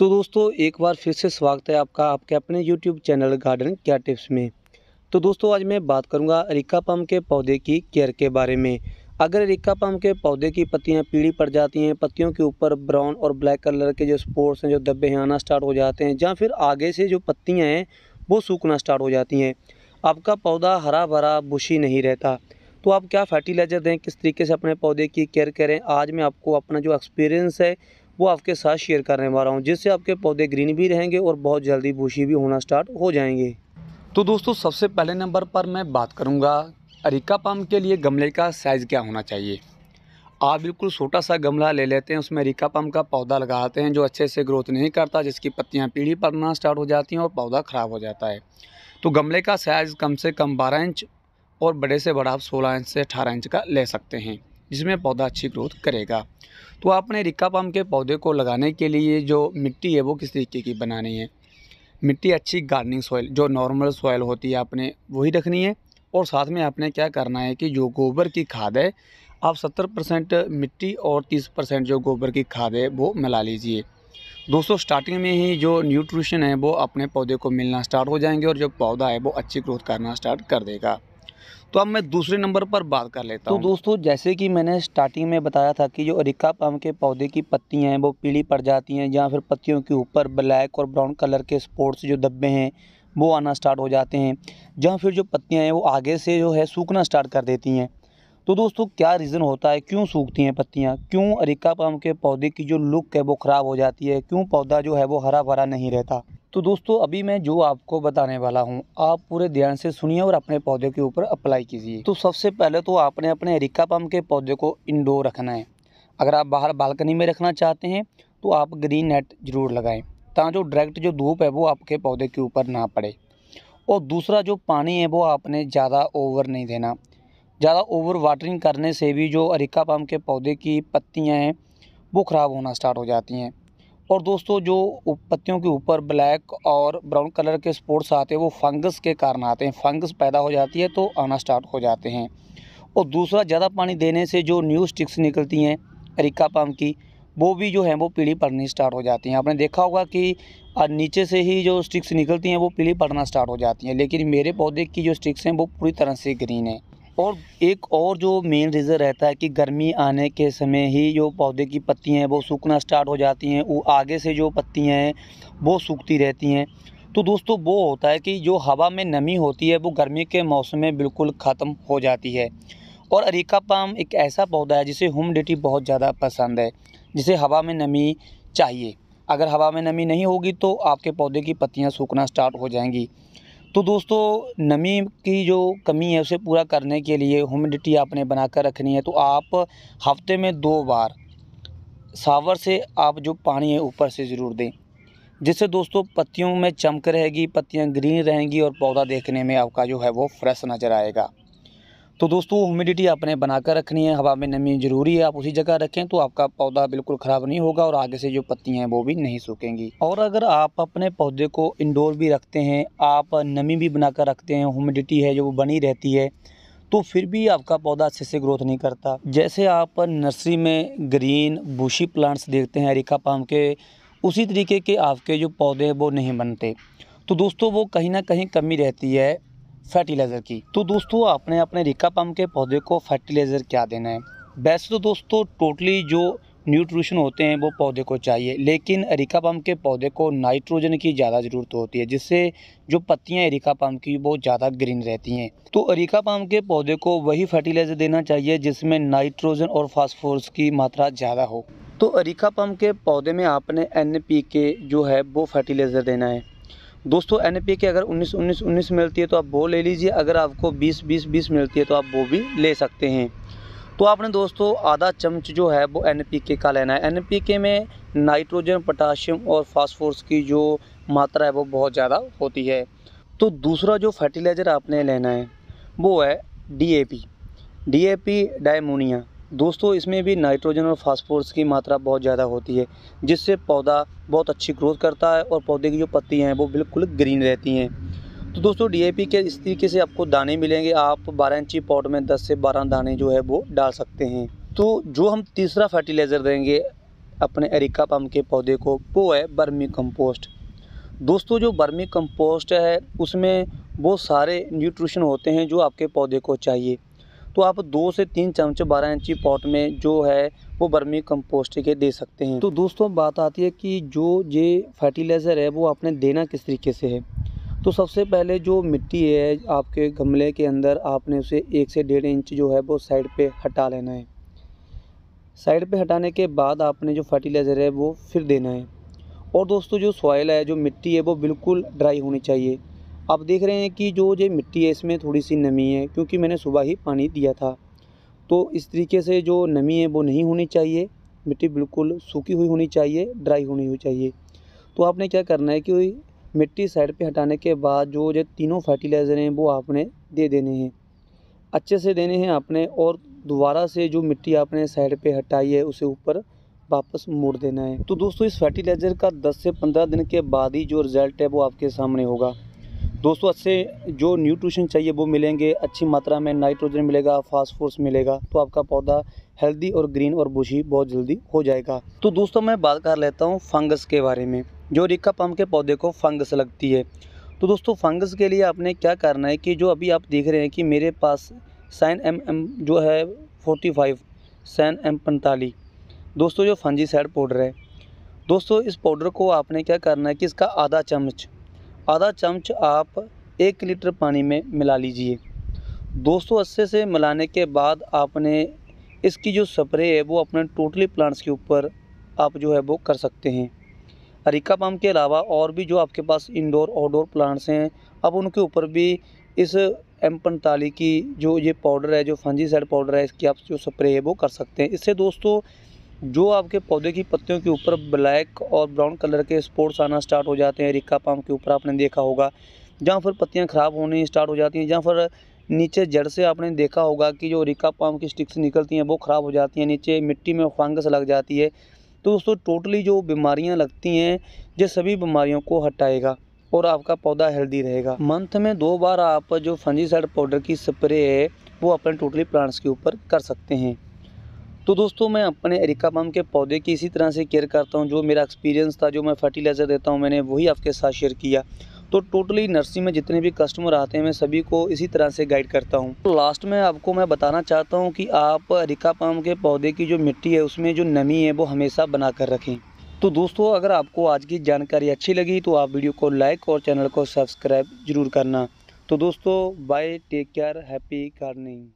तो दोस्तों एक बार फिर से स्वागत है आपका आपके अपने YouTube चैनल गार्डन क्या टिप्स में तो दोस्तों आज मैं बात करूंगा अरिका पम के पौधे की केयर के बारे में अगर अरिका पम के पौधे की पत्तियां पीली पड़ जाती हैं पत्तियों के ऊपर ब्राउन और ब्लैक कलर के जो स्पोर्ट्स हैं जो दब्बे हैं आना स्टार्ट हो जाते हैं या फिर आगे से जो पत्तियाँ हैं वो सूखना स्टार्ट हो जाती हैं आपका पौधा हरा भरा बुशी नहीं रहता तो आप क्या फर्टिलाइज़र दें किस तरीके से अपने पौधे की केयर करें आज मैं आपको अपना जो एक्सपीरियंस है वो आपके साथ शेयर करने वाला हूँ जिससे आपके पौधे ग्रीन भी रहेंगे और बहुत जल्दी बूशी भी होना स्टार्ट हो जाएंगे तो दोस्तों सबसे पहले नंबर पर मैं बात करूँगा अरिका पाम के लिए गमले का साइज़ क्या होना चाहिए आप बिल्कुल छोटा सा गमला ले लेते हैं उसमें अरिका पाम का पौधा लगाते हैं जो अच्छे से ग्रोथ नहीं करता जिसकी पत्तियाँ पीढ़ी पड़ना स्टार्ट हो जाती हैं और पौधा ख़राब हो जाता है तो गमले का साइज़ कम से कम बारह इंच और बड़े से बड़ा आप सोलह इंच से अठारह इंच का ले सकते हैं जिसमें पौधा अच्छी ग्रोथ करेगा तो आपने रिक्का पाम के पौधे को लगाने के लिए जो मिट्टी है वो किस तरीके की बनानी है मिट्टी अच्छी गार्डनिंग सॉइल जो नॉर्मल सॉइल होती है आपने वही रखनी है और साथ में आपने क्या करना है कि जो गोबर की खाद है आप 70 परसेंट मिट्टी और 30 परसेंट जो गोबर की खाद है वो मिला लीजिए दोस्तों स्टार्टिंग में ही जो न्यूट्रिशन है वो अपने पौधे को मिलना स्टार्ट हो जाएंगे और जो पौधा है वो अच्छी ग्रोथ करना स्टार्ट कर देगा तो अब मैं दूसरे नंबर पर बात कर लेता तो हूँ तो दोस्तों जैसे कि मैंने स्टार्टिंग में बताया था कि जो अरिका पाम के पौधे की पत्तियाँ हैं वो पीली पड़ जाती हैं या फिर पत्तियों के ऊपर ब्लैक और ब्राउन कलर के स्पोर्ट्स जो धब्बे हैं वो आना स्टार्ट हो जाते हैं जहाँ फिर जो पत्तियाँ हैं वो आगे से जो है सूखना स्टार्ट कर देती हैं तो दोस्तों क्या रीज़न होता है क्यों सूखती हैं पत्तियाँ क्यों अरिका पाम के पौधे की जो लुक है वो ख़राब हो जाती है क्यों पौधा जो है वो हरा भरा नहीं रहता तो दोस्तों अभी मैं जो आपको बताने वाला हूँ आप पूरे ध्यान से सुनिए और अपने पौधे के ऊपर अप्लाई कीजिए तो सबसे पहले तो आपने अपने एरिका पम्प के पौधे को इनडोर रखना है अगर आप बाहर बालकनी में रखना चाहते हैं तो आप ग्रीन नेट ज़रूर लगाएं ताकि जो डायरेक्ट जो धूप है वो आपके पौधे के ऊपर ना पड़े और दूसरा जो पानी है वो आपने ज़्यादा ओवर नहीं देना ज़्यादा ओवर वाटरिंग करने से भी जो अरिका पाम के पौधे की पत्तियाँ हैं वो ख़राब होना स्टार्ट हो जाती हैं और दोस्तों जो पत्तियों के ऊपर ब्लैक और ब्राउन कलर के स्पोर्ट्स आते हैं वो फंगस के कारण आते हैं फंगस पैदा हो जाती है तो आना स्टार्ट हो जाते हैं और दूसरा ज़्यादा पानी देने से जो न्यू स्टिक्स निकलती हैं अरिका पाम की वो भी जो है वो पीली पड़नी स्टार्ट हो जाती हैं आपने देखा होगा कि नीचे से ही जो स्टिक्स निकलती हैं वो पीली पड़ना स्टार्ट हो जाती हैं लेकिन मेरे पौधे की जो स्टिक्स हैं वो पूरी तरह से ग्रीन है और एक और जो मेन रीज़न रहता है कि गर्मी आने के समय ही जो पौधे की पत्तियाँ हैं वो सूखना स्टार्ट हो जाती हैं वो आगे से जो पत्तियाँ हैं वो सूखती रहती हैं तो दोस्तों वो होता है कि जो हवा में नमी होती है वो गर्मी के मौसम में बिल्कुल ख़त्म हो जाती है और अरीका पाम एक ऐसा पौधा है जिसे ह्यूमिडिटी बहुत ज़्यादा पसंद है जिसे हवा में नमी चाहिए अगर हवा में नमी नहीं होगी तो आपके पौधे की पत्तियाँ सूखना स्टार्ट हो जाएंगी तो दोस्तों नमी की जो कमी है उसे पूरा करने के लिए ह्यूमिडिटी आपने बना कर रखनी है तो आप हफ्ते में दो बार सावर से आप जो पानी है ऊपर से ज़रूर दें जिससे दोस्तों पत्तियों में चमक रहेगी पत्तियाँ ग्रीन रहेंगी और पौधा देखने में आपका जो है वो फ्रेश नज़र आएगा तो दोस्तों ह्यूमिडिटी आपने बनाकर रखनी है हवा में नमी ज़रूरी है आप उसी जगह रखें तो आपका पौधा बिल्कुल ख़राब नहीं होगा और आगे से जो पत्तियाँ हैं वो भी नहीं सूखेंगी और अगर आप अपने पौधे को इंडोर भी रखते हैं आप नमी भी बनाकर रखते हैं ह्यूमिडिटी है जो बनी रहती है तो फिर भी आपका पौधा अच्छे से ग्रोथ नहीं करता जैसे आप नर्सरी में ग्रीन बुशी प्लांट्स देखते हैं अरिका पाम के उसी तरीके के आपके जो पौधे हैं वो नहीं बनते तो दोस्तों वो कहीं ना कहीं कमी रहती है फर्टिलाइज़र की तो दोस्तों आपने अपने रिक्का पम्प के पौधे को फर्टिलाइज़र क्या देना है वैसे तो दोस्तों टोटली जो न्यूट्रिशन होते हैं वो पौधे को चाहिए लेकिन रिका पम्प के पौधे को नाइट्रोजन की ज़्यादा ज़रूरत होती है जिससे जो पत्तियां रिका पम्प की वो ज़्यादा ग्रीन रहती हैं तो रिका पम्प के पौधे को वही फर्टिलाइज़र देना चाहिए जिसमें नाइट्रोजन और फास्फोरस की मात्रा ज़्यादा हो तो एरिका पम्प के पौधे में आपने एन के जो है वो फर्टिलाइज़र देना है दोस्तों एन के अगर 19 19 19 मिलती है तो आप वो ले लीजिए अगर आपको 20 20 20 मिलती है तो आप वो भी ले सकते हैं तो आपने दोस्तों आधा चमच जो है वो एन का लेना है एन में नाइट्रोजन पोटाशियम और फास्फोरस की जो मात्रा है वो बहुत ज़्यादा होती है तो दूसरा जो फर्टिलाइज़र आपने लेना है वो है D A P D A P diammonia दोस्तों इसमें भी नाइट्रोजन और फास्फोरस की मात्रा बहुत ज़्यादा होती है जिससे पौधा बहुत अच्छी ग्रोथ करता है और पौधे की जो पत्ती हैं वो बिल्कुल ग्रीन रहती हैं तो दोस्तों डी के इस तरीके से आपको दाने मिलेंगे आप 12 इंची पॉट में 10 से 12 दाने जो है वो डाल सकते हैं तो जो हम तीसरा फर्टिलाइज़र देंगे अपने एरिका पम्प के पौधे को वो है बर्मी कंपोस्ट दोस्तों जो बर्मी कंपोस्ट है उसमें वो सारे न्यूट्रिशन होते हैं जो आपके पौधे को चाहिए तो आप दो से तीन चम्मच बारह इंची पॉट में जो है वो बर्मी कंपोस्ट के दे सकते हैं तो दोस्तों बात आती है कि जो ये फर्टिलाइज़र है वो आपने देना किस तरीके से है तो सबसे पहले जो मिट्टी है आपके गमले के अंदर आपने उसे एक से डेढ़ इंच जो है वो साइड पर हटा लेना है साइड पर हटाने के बाद आपने जो फर्टिलाइज़र है वो फिर देना है और दोस्तों जो सॉइल है जो मिट्टी है वो बिल्कुल ड्राई होनी चाहिए आप देख रहे हैं कि जो ये मिट्टी है इसमें थोड़ी सी नमी है क्योंकि मैंने सुबह ही पानी दिया था तो इस तरीके से जो नमी है वो नहीं होनी चाहिए मिट्टी बिल्कुल सूखी हुई होनी चाहिए ड्राई होनी हुई चाहिए तो आपने क्या करना है कि मिट्टी साइड पे हटाने के बाद जो जो तीनों फर्टिलाइज़र हैं वो आपने दे देने हैं अच्छे से देने हैं आपने और दोबारा से जो मिट्टी आपने साइड पे हटाई है उसे ऊपर वापस मोड़ देना है तो दोस्तों इस फर्टिलाइज़र का 10 से 15 दिन के बाद ही जो रिज़ल्ट है वो आपके सामने होगा 280 जो न्यूट्रिशन चाहिए वो मिलेंगे अच्छी मात्रा में नाइट्रोजन मिलेगा फास्फोरस मिलेगा तो आपका पौधा हेल्दी और ग्रीन और बुशी बहुत जल्दी हो जाएगा तो दोस्तों मैं बात कर लेता हूँ फंगस के बारे में जो रिक्का पम्प के पौधे को फंगस लगती है तो दोस्तों फंगस के लिए आपने क्या करना है कि जो अभी आप देख रहे हैं कि मेरे पास साइन एम एम जो है फोर्टी फाइव साइन एम पैंतालीस दोस्तों जो फंजी साइड पाउडर है दोस्तों इस पाउडर को आपने क्या करना है कि इसका आधा चम्मच आधा चम्मच आप एक लीटर पानी में मिला लीजिए दोस्तों अच्छे से मिलाने के बाद आपने इसकी जो स्प्रे है वो अपने टोटली प्लांट्स के ऊपर आप जो है वो कर सकते हैं अरिका पाम के अलावा और भी जो आपके पास इंडोर आउटडोर प्लांट्स हैं अब उनके ऊपर भी इस एम पंताली की जो ये पाउडर है जो फंजी साइड पाउडर है इसकी आप जो स्प्रे है वो कर सकते हैं इससे दोस्तों जो आपके पौधे की पत्तियों के ऊपर ब्लैक और ब्राउन कलर के स्पॉट्स आना स्टार्ट हो जाते हैं रिक्का पाम के ऊपर आपने देखा होगा जहाँ फिर पत्तियाँ ख़राब होनी स्टार्ट हो जाती हैं जहाँ फिर नीचे जड़ से आपने देखा होगा कि जो रिक्का पाम की स्टिक्स निकलती हैं वो ख़राब हो जाती हैं नीचे मिट्टी में फंगस लग जाती है तो दोस्तों टोटली जो बीमारियाँ लगती हैं ये सभी बीमारियों को हटाएगा और आपका पौधा हेल्दी रहेगा मंथ में दो बार आप जो फंजीसाइड पाउडर की स्प्रे है वो अपने टोटली प्लांट्स के ऊपर कर सकते हैं तो दोस्तों मैं अपने एरिका पाम के पौधे की इसी तरह से केयर करता हूँ जो मेरा एक्सपीरियंस था जो मैं फर्टिलाइज़र देता हूँ मैंने वही आपके साथ शेयर किया तो टोटली नर्सरी में जितने भी कस्टमर आते हैं मैं सभी को इसी तरह से गाइड करता हूँ तो लास्ट में आपको मैं बताना चाहता हूँ कि आप रिका पाम के पौधे की जो मिट्टी है उसमें जो नमी है वो हमेशा बना कर रखें तो दोस्तों अगर आपको आज की जानकारी अच्छी लगी तो आप वीडियो को लाइक और चैनल को सब्सक्राइब जरूर करना तो दोस्तों bye take care happy gardening